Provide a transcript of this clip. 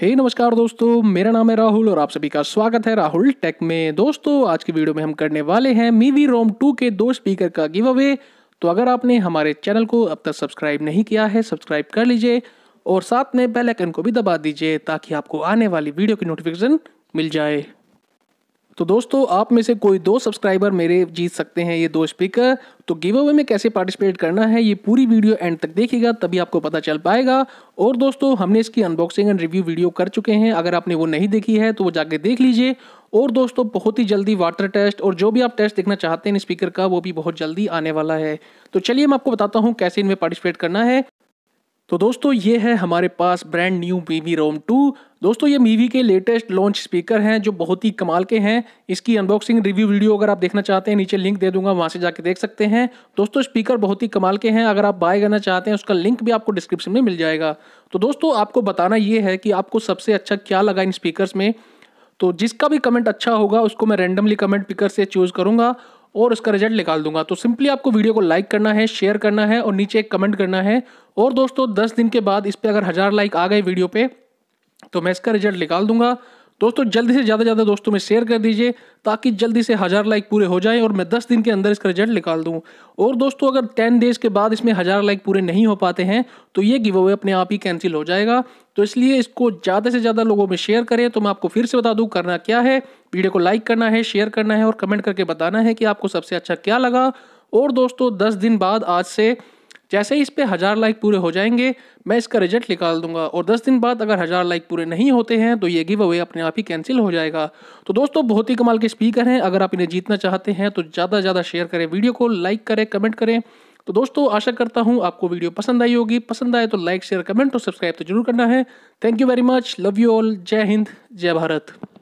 हे hey, नमस्कार दोस्तों मेरा नाम है राहुल और आप सभी का स्वागत है राहुल टेक में दोस्तों आज की वीडियो में हम करने वाले हैं मीवी रोम टू के दो स्पीकर का गिव अवे तो अगर आपने हमारे चैनल को अब तक सब्सक्राइब नहीं किया है सब्सक्राइब कर लीजिए और साथ में बेल आइकन को भी दबा दीजिए ताकि आपको आने वाली वीडियो की नोटिफिकेशन मिल जाए तो दोस्तों आप में से कोई दो सब्सक्राइबर मेरे जीत सकते हैं ये दो स्पीकर तो गिव अवे में कैसे पार्टिसिपेट करना है ये पूरी वीडियो एंड तक देखिएगा तभी आपको पता चल पाएगा और दोस्तों हमने इसकी अनबॉक्सिंग एंड रिव्यू वीडियो कर चुके हैं अगर आपने वो नहीं देखी है तो वो जाके देख लीजिए और दोस्तों बहुत ही जल्दी वाटर टेस्ट और जो भी आप टेस्ट देखना चाहते हैं स्पीकर का वो भी बहुत जल्दी आने वाला है तो चलिए मैं आपको बताता हूँ कैसे इनमें पार्टिसिपेट करना है तो दोस्तों ये है हमारे पास brand new Mivi Roam two दोस्तों ये मीवी के लेटेस्ट लॉन्च स्पीकर हैं जो बहुत ही कमाल के हैं इसकी अनबॉक्सिंग रिव्यू वीडियो अगर आप देखना चाहते हैं नीचे लिंक दे दूंगा वहां से जाके देख सकते हैं दोस्तों स्पीकर बहुत ही कमाल के हैं अगर आप बाय करना चाहते हैं उसका लिंक भी आपको डिस्क्रिप्शन में मिल जाएगा तो दोस्तों आपको बताना ये है कि आपको सबसे अच्छा क्या लगा इन स्पीकर में तो जिसका भी कमेंट अच्छा होगा उसको मैं रेंडमली कमेंट पिकर से चूज़ करूँगा और उसका रिजल्ट निकाल दूंगा तो सिंपली आपको वीडियो को लाइक करना है शेयर करना है और नीचे एक कमेंट करना है और दोस्तों दस दिन के बाद इस पर अगर हज़ार लाइक आ गए वीडियो पे तो मैं इसका रिजल्ट निकाल दूंगा दोस्तों जल्दी से ज़्यादा ज़्यादा दोस्तों में शेयर कर दीजिए ताकि जल्दी से हज़ार लाइक पूरे हो जाएं और मैं दस दिन के अंदर इसका रिजल्ट निकाल दूँ और दोस्तों अगर टेन डेज़ के बाद इसमें हज़ार लाइक पूरे नहीं हो पाते हैं तो ये गिव अवे अपने आप ही कैंसिल हो जाएगा तो इसलिए इसको ज़्यादा से ज़्यादा लोगों में शेयर करें तो मैं आपको फिर से बता दूँ करना क्या है वीडियो को लाइक करना है शेयर करना है और कमेंट करके बताना है कि आपको सबसे अच्छा क्या लगा और दोस्तों दस दिन बाद आज से जैसे ही इस पर हज़ार लाइक पूरे हो जाएंगे मैं इसका रिजल्ट निकाल दूंगा और 10 दिन बाद अगर हज़ार लाइक पूरे नहीं होते हैं तो ये गिव अवे अपने आप ही कैंसिल हो जाएगा तो दोस्तों बहुत ही कमाल के स्पीकर हैं अगर आप इन्हें जीतना चाहते हैं तो ज़्यादा से ज़्यादा शेयर करें वीडियो को लाइक करें कमेंट करें तो दोस्तों आशा करता हूँ आपको वीडियो पसंद आई होगी पसंद आए तो लाइक शेयर कमेंट और सब्सक्राइब तो जरूर करना है thank you very much love you all जय हिंद जय भारत